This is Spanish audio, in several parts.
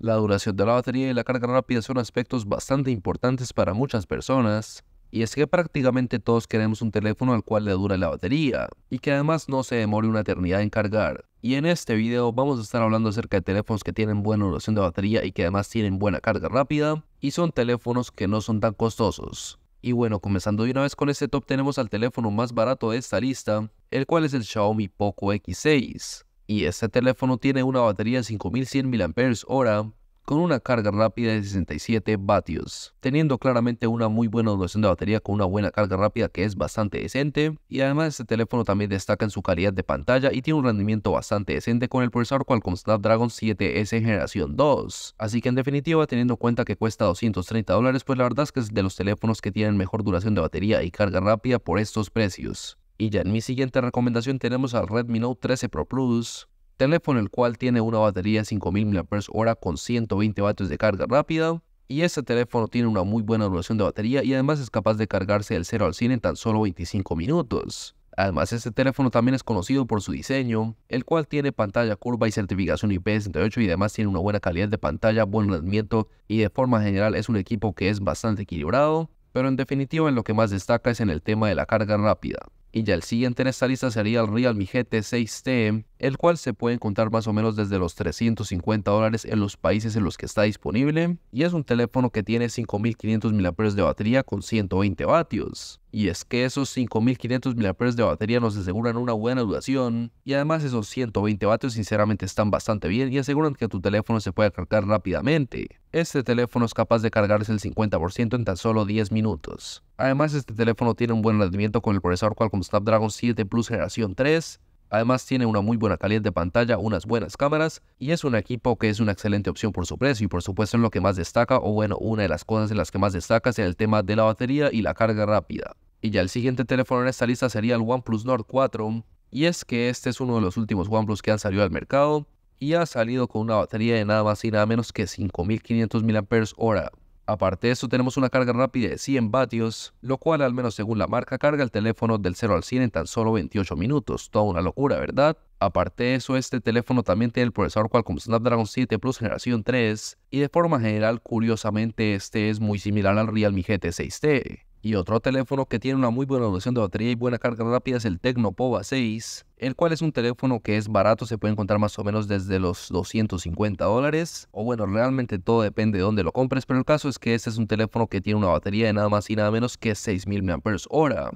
La duración de la batería y la carga rápida son aspectos bastante importantes para muchas personas, y es que prácticamente todos queremos un teléfono al cual le dura la batería y que además no se demore una eternidad en cargar. Y en este video vamos a estar hablando acerca de teléfonos que tienen buena duración de batería y que además tienen buena carga rápida y son teléfonos que no son tan costosos. Y bueno, comenzando de una vez con este top tenemos al teléfono más barato de esta lista, el cual es el Xiaomi Poco X6 y este teléfono tiene una batería de 5100 mAh con una carga rápida de 67 vatios, teniendo claramente una muy buena duración de batería con una buena carga rápida que es bastante decente y además este teléfono también destaca en su calidad de pantalla y tiene un rendimiento bastante decente con el procesador Qualcomm Snapdragon 7S generación 2, así que en definitiva teniendo en cuenta que cuesta 230 dólares pues la verdad es que es de los teléfonos que tienen mejor duración de batería y carga rápida por estos precios. Y ya en mi siguiente recomendación tenemos al Redmi Note 13 Pro Plus, teléfono el cual tiene una batería de 5000 mAh con 120 watts de carga rápida. Y este teléfono tiene una muy buena duración de batería y además es capaz de cargarse del 0 al 100 en tan solo 25 minutos. Además, este teléfono también es conocido por su diseño, el cual tiene pantalla curva y certificación IP68 y además tiene una buena calidad de pantalla, buen rendimiento y de forma general es un equipo que es bastante equilibrado, pero en definitiva en lo que más destaca es en el tema de la carga rápida. Y ya el siguiente en esta lista sería el Real Mijete 6 t el cual se puede encontrar más o menos desde los 350 dólares en los países en los que está disponible y es un teléfono que tiene 5500 mAh de batería con 120 vatios. Y es que esos 5500 mAh de batería nos aseguran una buena duración y además esos 120 vatios sinceramente están bastante bien y aseguran que tu teléfono se puede cargar rápidamente. Este teléfono es capaz de cargarse el 50% en tan solo 10 minutos. Además este teléfono tiene un buen rendimiento con el procesador Qualcomm Snapdragon 7 Plus generación 3 Además tiene una muy buena calidad de pantalla, unas buenas cámaras y es un equipo que es una excelente opción por su precio y por supuesto en lo que más destaca o bueno una de las cosas en las que más destaca es el tema de la batería y la carga rápida. Y ya el siguiente teléfono en esta lista sería el OnePlus Nord 4 y es que este es uno de los últimos OnePlus que han salido al mercado y ha salido con una batería de nada más y nada menos que 5500 mAh Aparte de eso, tenemos una carga rápida de 100 vatios, lo cual, al menos según la marca, carga el teléfono del 0 al 100 en tan solo 28 minutos. Toda una locura, ¿verdad? Aparte de eso, este teléfono también tiene el procesador Qualcomm Snapdragon 7 Plus generación 3, y de forma general, curiosamente, este es muy similar al Realme GT6T. Y otro teléfono que tiene una muy buena duración de batería y buena carga rápida es el Tecno Pova 6, el cual es un teléfono que es barato, se puede encontrar más o menos desde los 250 dólares, o bueno, realmente todo depende de dónde lo compres, pero el caso es que este es un teléfono que tiene una batería de nada más y nada menos que 6000 mAh,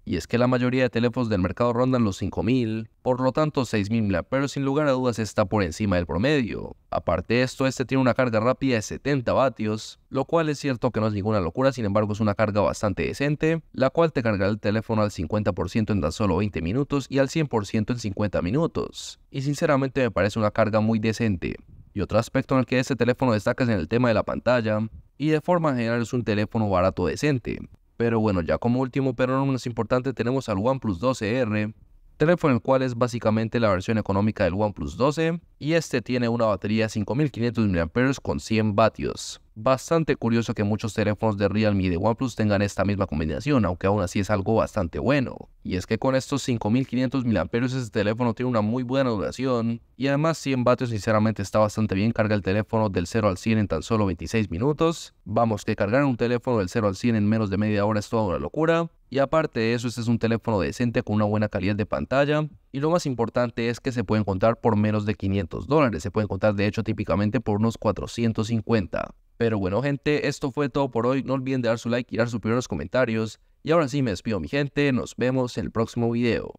y es que la mayoría de teléfonos del mercado rondan los 5000, por lo tanto 6000 mAh sin lugar a dudas está por encima del promedio. Aparte de esto, este tiene una carga rápida de 70 vatios, lo cual es cierto que no es ninguna locura, sin embargo es una carga bastante decente, la cual te cargará el teléfono al 50% en tan solo 20 minutos y al 100% en 50 minutos, y sinceramente me parece una carga muy decente. Y otro aspecto en el que este teléfono destaca es en el tema de la pantalla, y de forma general es un teléfono barato decente. Pero bueno, ya como último pero no menos importante tenemos al OnePlus 12R, teléfono el cual es básicamente la versión económica del OnePlus 12, y este tiene una batería de 5500 mAh con 100 vatios. Bastante curioso que muchos teléfonos de Realme y de OnePlus tengan esta misma combinación, aunque aún así es algo bastante bueno. Y es que con estos 5500 mAh este teléfono tiene una muy buena duración y además 100 vatios sinceramente está bastante bien, carga el teléfono del 0 al 100 en tan solo 26 minutos. Vamos que cargar un teléfono del 0 al 100 en menos de media hora es toda una locura. Y aparte de eso, este es un teléfono decente con una buena calidad de pantalla y lo más importante es que se pueden contar por menos de 500 dólares. Se pueden contar de hecho típicamente por unos 450. Pero bueno gente, esto fue todo por hoy. No olviden de dar su like y dar sus primeros comentarios. Y ahora sí me despido mi gente. Nos vemos en el próximo video.